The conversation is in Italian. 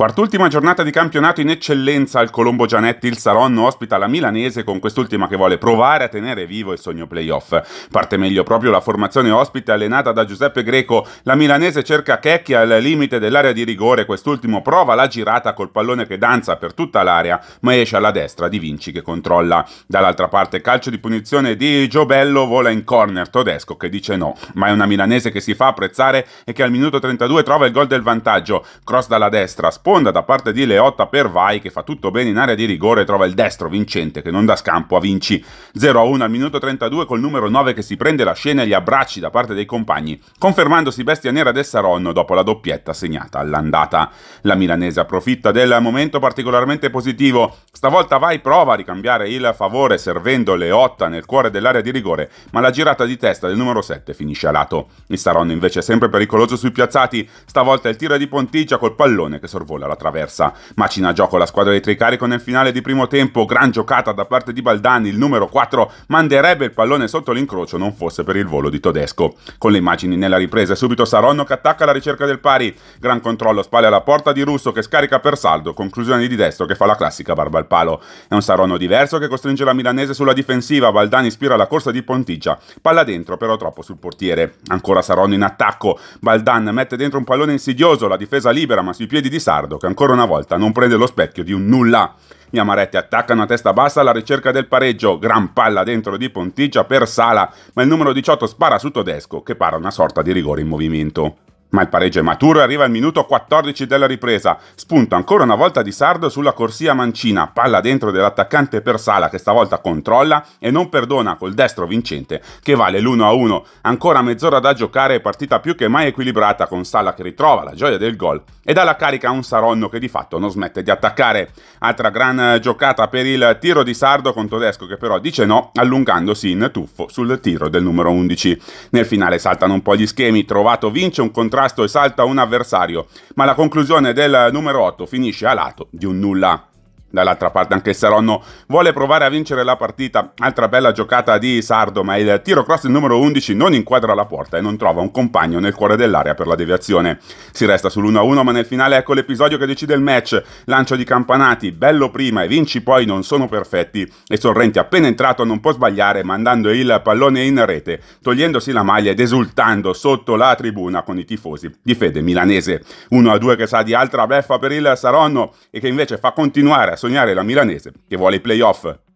Quart'ultima giornata di campionato in eccellenza al Colombo Gianetti, il Saronno ospita la Milanese con quest'ultima che vuole provare a tenere vivo il sogno playoff. Parte meglio proprio la formazione ospite allenata da Giuseppe Greco, la Milanese cerca Checchi al limite dell'area di rigore, quest'ultimo prova la girata col pallone che danza per tutta l'area ma esce alla destra di Vinci che controlla. Dall'altra parte calcio di punizione di Giobello vola in corner Todesco che dice no, ma è una Milanese che si fa apprezzare e che al minuto 32 trova il gol del vantaggio, cross dalla destra, sport sponda da parte di Leotta per Vai che fa tutto bene in area di rigore e trova il destro vincente che non dà scampo a Vinci. 0-1 al minuto 32 col numero 9 che si prende la scena e gli abbracci da parte dei compagni, confermandosi bestia nera del Saronno dopo la doppietta segnata all'andata. La milanese approfitta del momento particolarmente positivo, stavolta Vai prova a ricambiare il favore servendo Leotta nel cuore dell'area di rigore, ma la girata di testa del numero 7 finisce a lato. Il Saronno invece è sempre pericoloso sui piazzati, stavolta il tiro di Pontigia col pallone che sorvola sola la traversa. Macina a gioco la squadra di Tricarico nel finale di primo tempo, gran giocata da parte di Baldani, il numero 4 manderebbe il pallone sotto l'incrocio non fosse per il volo di Tedesco. Con le immagini nella ripresa subito Saronno che attacca alla ricerca del pari, gran controllo spalle alla porta di Russo che scarica per saldo, conclusione di destro che fa la classica barba al palo. È un Saronno diverso che costringe la milanese sulla difensiva, Baldani ispira la corsa di Pontigia, palla dentro però troppo sul portiere. Ancora Saronno in attacco, Baldan mette dentro un pallone insidioso, la difesa libera ma sui piedi di Sara Leopardo, che ancora una volta non prende lo specchio di un nulla. Gli amaretti attaccano a testa bassa alla ricerca del pareggio, gran palla dentro di Pontigia per Sala, ma il numero 18 spara su Tedesco, che para una sorta di rigore in movimento. Ma il pareggio è maturo e arriva al minuto 14 della ripresa. Spunto ancora una volta di Sardo sulla corsia mancina, palla dentro dell'attaccante per Sala che stavolta controlla e non perdona col destro vincente che vale l'1-1. Ancora mezz'ora da giocare e partita più che mai equilibrata con Sala che ritrova la gioia del gol e dà la carica a un Saronno che di fatto non smette di attaccare. Altra gran eh, giocata per il tiro di Sardo con Tedesco che però dice no allungandosi in tuffo sul tiro del numero 11. Nel finale saltano un po' gli schemi, trovato vince un contratto contrasto e salta un avversario, ma la conclusione del numero 8 finisce a lato di un nulla. Dall'altra parte anche il Saronno vuole provare a vincere la partita. Altra bella giocata di Sardo, ma il tiro cross numero 11 non inquadra la porta e non trova un compagno nel cuore dell'area per la deviazione. Si resta sull'1-1, ma nel finale ecco l'episodio che decide il match. Lancio di Campanati, bello prima e vinci poi non sono perfetti. E Sorrenti appena entrato non può sbagliare mandando il pallone in rete, togliendosi la maglia ed esultando sotto la tribuna con i tifosi di fede milanese. 1-2 che sa di altra beffa per il Saronno e che invece fa continuare a sognare la milanese che vuole i playoff